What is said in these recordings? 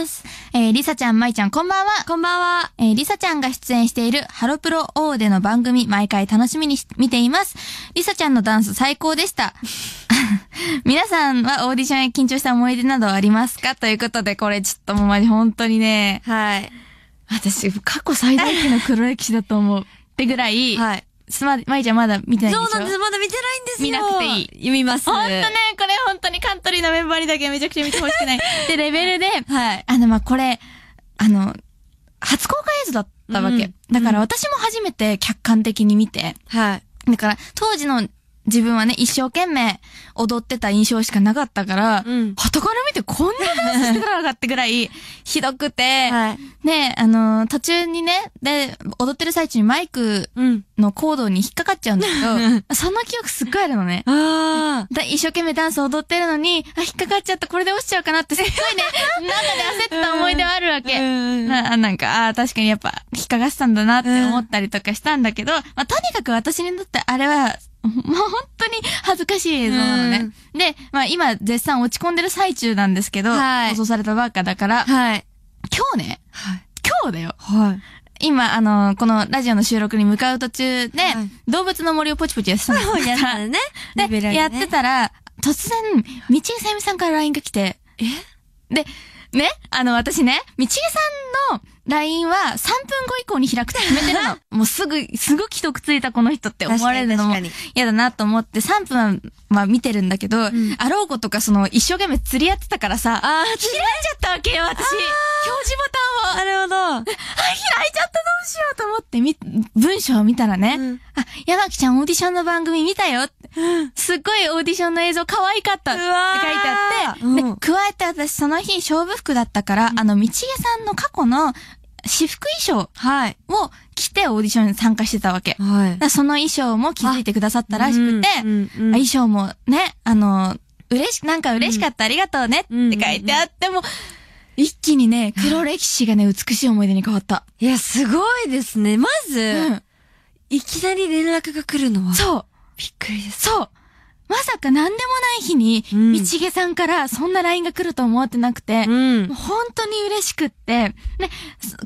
ます。えー、りさちゃん、まいちゃん、こんばんは。こんばんは。えー、りさちゃんが出演しているハロプロオーデの番組、毎回楽しみに見ています。りさちゃんのダンス最高でした。皆さんはオーディションへ緊張した思い出などありますかということで、これちょっともうまじ本当にね。はい。私、過去最大級の黒歴史だと思う。ってぐらい、はい、すま、まいちゃんまだ見てないんですよ。そうなんです。まだ見てないんですよ。見なくていい。読みます。ほんとね、これ本当にカントリーのメンバーにだけめちゃくちゃ見てほしくない。っ てレベルで、はい。あの、まあ、これ、あの、初公開映像だったわけ。うん、だから私も初めて客観的に見て、はい。だから、当時の自分はね、一生懸命踊ってた印象しかなかったから、うん。から見てこんな話してたのかってぐらい、ひどくて、はい。ね、あのー、途中にね、で、踊ってる最中にマイクのコードに引っかかっちゃうんだけど、その記憶すっごいあるのね。ああ。一生懸命ダンス踊ってるのに、あ、引っかかっちゃった、これで落ちちゃうかなって、すっごいね、な かで焦った思い出はあるわけ。うん。ななんか、ああ、確かにやっぱ、引っかかってたんだなって思ったりとかしたんだけど、まあ、とにかく私にとってあれは、も う本当に恥ずかしい映像なのね。で、まあ今絶賛落ち込んでる最中なんですけど、はい、放送されたばっかだから、はい、今日ね、はい、今日だよ。はい、今、あのこのラジオの収録に向かう途中で、はい、動物の森をポチポチやってたんですよ。やったね。で、ね、やってたら、突然、道枝さゆみさんから LINE が来て、えで、ね、あの、私ね、道枝さんの LINE は3分後以降に開くって決めてるの。もうすぐ、すごく既得ついたこの人って思われるのも嫌だなと思って3分は見てるんだけど、うん、あろうことかその一生懸命釣り合ってたからさ、あ開いちゃったわけよ、私。表示ボタンを。なるほど。あ、開いちゃったどうしようと思ってみ、文章を見たらね、うん、あ、山木ちゃんオーディションの番組見たよすっごいオーディションの映像可愛かったって書いてあって、うん、で、加えて私その日勝負服だったから、あの、道毛さんの過去の私服衣装はい。を着てオーディションに参加してたわけ。はい。その衣装も気づいてくださったらしくて、衣装もね、あの、嬉し、なんか嬉しかった、うん、ありがとうねって書いてあっても、一気にね、黒歴史がね、美しい思い出に変わった。いや、すごいですね。まず、うん、いきなり連絡が来るのは。そう。びっくりです。そう。まさか何でもない日に、道毛さんからそんな LINE が来ると思ってなくて、うん、本当に嬉しくって、ね、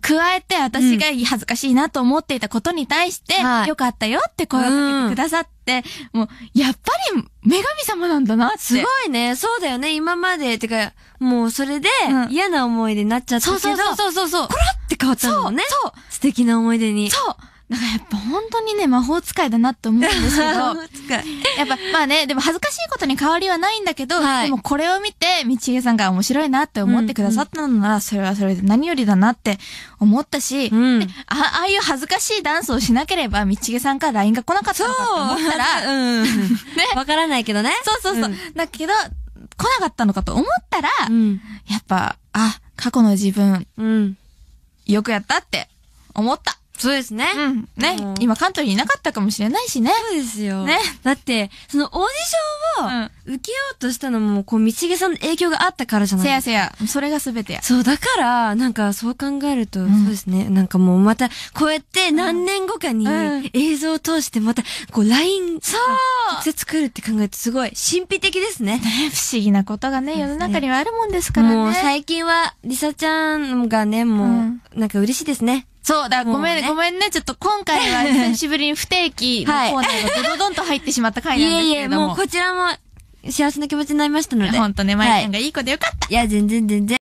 加えて私が恥ずかしいなと思っていたことに対して、うん、よかったよって声をかけてくださって、うん、もう、やっぱり女神様なんだなって。すごいね。そうだよね。今まで、てか、もうそれで嫌な思い出になっちゃったけど、そうそうそうそうそう。コロって変わったんね。そう。そう素敵な思い出に。そう。なんかやっぱ本当にね、魔法使いだなって思うんですけど。魔法使い。やっぱまあね、でも恥ずかしいことに変わりはないんだけど、はい、でもこれを見て、道げさんが面白いなって思ってくださったのなら、それはそれで何よりだなって思ったし、うんあ、ああいう恥ずかしいダンスをしなければ、道げさんから LINE が来なかったのかと思ったら、うん。ね。わからないけどね。そうそうそう。うん、だけど、来なかったのかと思ったら、うん、やっぱ、あ、過去の自分、うん、よくやったって思った。そうですね。うん。ね。今、関東にいなかったかもしれないしね。そうですよ。ね。だって、そのオーディションを受けようとしたのも、こう、道毛さんの影響があったからじゃないですか。せやせや。それが全てや。そう、だから、なんか、そう考えると、そうですね。なんかもう、また、こうやって何年後かに、映像を通して、また、こう、LINE、そう直接来るって考えると、すごい、神秘的ですね。ね不思議なことがね、世の中にはあるもんですからね。もう、最近は、りさちゃんがね、もう、なんか嬉しいですね。そう、だからごめん、ね、ごめんね。ちょっと今回は 久しぶりに不定期のコーナーがドドドンと入ってしまった回なんですけども。いえいえ、もうこちらも幸せな気持ちになりましたので。本当ね、まゆちゃんがいい子でよかった。いや、全然全然。